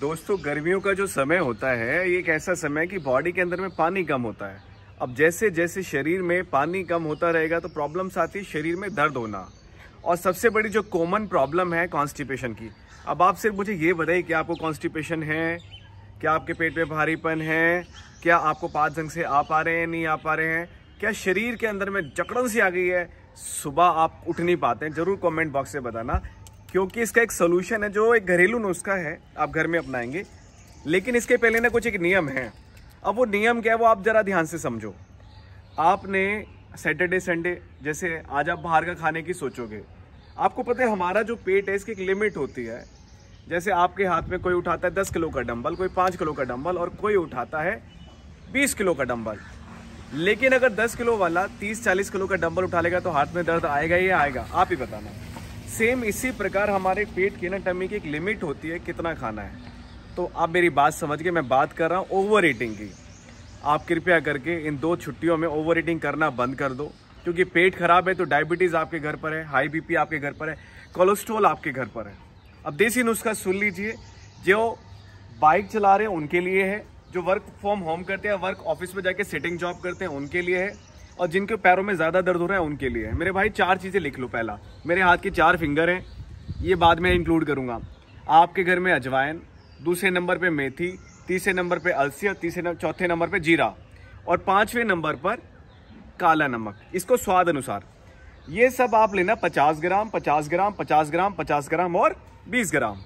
दोस्तों गर्मियों का जो समय होता है ये एक ऐसा समय है कि बॉडी के अंदर में पानी कम होता है अब जैसे जैसे शरीर में पानी कम होता रहेगा तो प्रॉब्लम्स आती है शरीर में दर्द होना और सबसे बड़ी जो कॉमन प्रॉब्लम है कॉन्स्टिपेशन की अब आप सिर्फ मुझे ये बताइए कि आपको कॉन्स्टिपेशन है क्या आपके पेट में भारीपन है क्या आपको पाँच जंग से आ पा रहे हैं नहीं आ पा रहे हैं क्या शरीर के अंदर में जकड़न सी आ गई है सुबह आप उठ नहीं पाते हैं ज़रूर कमेंट बॉक्स से बताना क्योंकि इसका एक सोल्यूशन है जो एक घरेलू नुस्खा है आप घर में अपनाएंगे लेकिन इसके पहले ना कुछ एक नियम है अब वो नियम क्या है वो आप ज़रा ध्यान से समझो आपने सैटरडे संडे जैसे आज आप बाहर का खाने की सोचोगे आपको पता है हमारा जो पेट है इसकी एक लिमिट होती है जैसे आपके हाथ में कोई उठाता है दस किलो का डंबल कोई पाँच किलो का डंबल और कोई उठाता है बीस किलो का डंबल लेकिन अगर दस किलो वाला तीस चालीस किलो का डंबल उठा लेगा तो हाथ में दर्द आएगा ही आएगा आप ही बताना सेम इसी प्रकार हमारे पेट की ना टमी की एक लिमिट होती है कितना खाना है तो आप मेरी बात समझ के मैं बात कर रहा हूँ ओवर ईटिंग की आप कृपया करके इन दो छुट्टियों में ओवर ईटिंग करना बंद कर दो क्योंकि पेट खराब है तो डायबिटीज़ आपके घर पर है हाई बीपी आपके घर पर है कोलेस्ट्रोल आपके घर पर है अब देसी नुस्खा सुन लीजिए जो बाइक चला रहे हैं उनके लिए है जो वर्क फ्रॉम होम करते हैं वर्क ऑफिस में जाके सिटिंग जॉब करते हैं उनके लिए है और जिनके पैरों में ज़्यादा दर्द हो रहा है उनके लिए मेरे भाई चार चीज़ें लिख लो पहला मेरे हाथ के चार फिंगर हैं ये बाद में इंक्लूड करूँगा आपके घर में अजवाइन दूसरे नंबर पर मेथी तीसरे नंबर पर अलसी और तीसरे चौथे नंबर पर जीरा और पाँचवें नंबर पर काला नमक इसको स्वाद अनुसार ये सब आप लेना पचास ग्राम पचास ग्राम पचास ग्राम पचास ग्राम और बीस ग्राम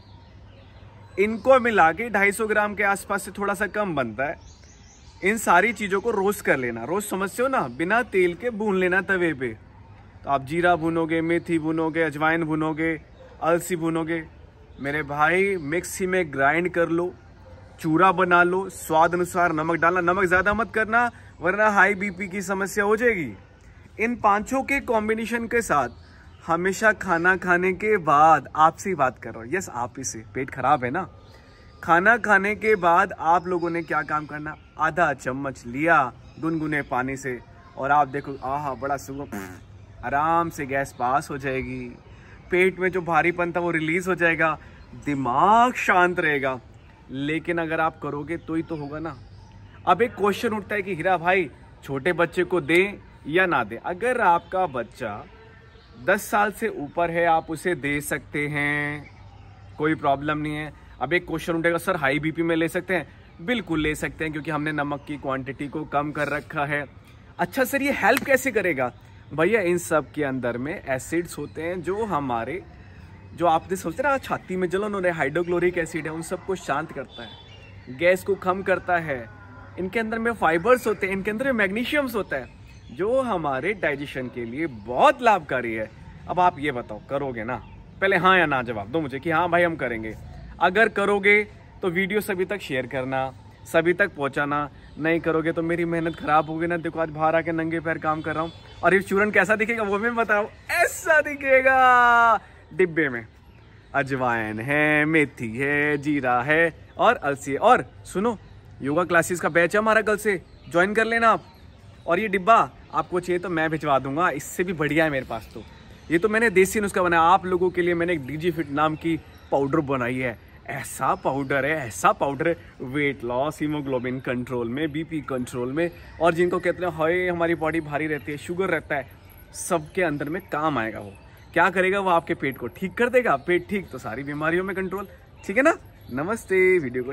इनको मिला के ढाई सौ ग्राम के आसपास से थोड़ा सा कम बनता है इन सारी चीज़ों को रोस्ट कर लेना रोस्ट समझते हो ना बिना तेल के भून लेना तवे पे तो आप जीरा भूनोगे मेथी भूनोगे अजवाइन भूनोगे अलसी भूनोगे मेरे भाई मिक्सी में ग्राइंड कर लो चूरा बना लो स्वाद अनुसार नमक डालना नमक ज़्यादा मत करना वरना हाई बीपी की समस्या हो जाएगी इन पांचों के कॉम्बिनेशन के साथ हमेशा खाना खाने के बाद आपसे ही बात कर रहा हूँ यस आप ही से पेट खराब है ना खाना खाने के बाद आप लोगों ने क्या काम करना आधा चम्मच लिया गुनगुने पानी से और आप देखो आहा बड़ा सुगम आराम से गैस पास हो जाएगी पेट में जो भारीपन था वो रिलीज़ हो जाएगा दिमाग शांत रहेगा लेकिन अगर आप करोगे तो ही तो होगा ना अब एक क्वेश्चन उठता है कि हीरा भाई छोटे बच्चे को दें या ना दें अगर आपका बच्चा 10 साल से ऊपर है आप उसे दे सकते हैं कोई प्रॉब्लम नहीं है अब एक क्वेश्चन उठेगा सर हाई बीपी में ले सकते हैं बिल्कुल ले सकते हैं क्योंकि हमने नमक की क्वांटिटी को कम कर रखा है अच्छा सर ये हेल्प कैसे करेगा भैया इन सब के अंदर में एसिड्स होते हैं जो हमारे जो आप आपने सोचते ना छाती में जलन हो रहे हाइड्रोक्लोरिक एसिड है उन सबको शांत करता है गैस को कम करता है इनके अंदर में फाइबर्स होते हैं इनके अंदर में मैग्नीशियम्स होता है जो हमारे डाइजेशन के लिए बहुत लाभकारी है अब आप ये बताओ करोगे ना पहले हाँ या ना जवाब दो मुझे कि हाँ भाई हम करेंगे अगर करोगे तो वीडियो सभी तक शेयर करना सभी तक पहुंचाना नहीं करोगे तो मेरी मेहनत खराब होगी ना देखो आज बाहर आके नंगे पैर काम कर रहा हूँ और ये चूरन कैसा दिखेगा वो भी बताओ ऐसा दिखेगा डिब्बे में अजवाइन है मेथी है जीरा है और अलसी है और सुनो योगा क्लासेस का बैच है हमारा कल से ज्वाइन कर लेना आप और ये डिब्बा आपको चाहिए तो मैं भिजवा दूंगा इससे भी बढ़िया है मेरे पास तो ये तो मैंने देसी नुस्खा बनाया आप लोगों के लिए मैंने एक डीजी फिट नाम की पाउडर बनाई है ऐसा पाउडर है ऐसा पाउडर है वेट लॉस हीमोग्लोबिन कंट्रोल में बीपी कंट्रोल में और जिनको कहते हैं हाई हमारी बॉडी भारी रहती है शुगर रहता है सबके अंदर में काम आएगा वो क्या करेगा वो आपके पेट को ठीक कर देगा पेट ठीक तो सारी बीमारियों में कंट्रोल ठीक है ना नमस्ते वीडियो को